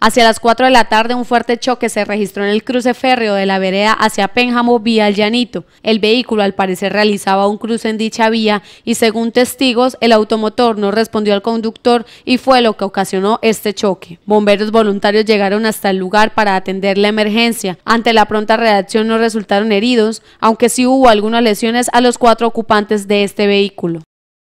Hacia las 4 de la tarde un fuerte choque se registró en el cruce férreo de la vereda hacia Pénjamo vía el Llanito. El vehículo al parecer realizaba un cruce en dicha vía y según testigos el automotor no respondió al conductor y fue lo que ocasionó este choque. Bomberos voluntarios llegaron hasta el lugar para atender la emergencia. Ante la pronta reacción no resultaron heridos, aunque sí hubo algunas lesiones a los cuatro ocupantes de este vehículo.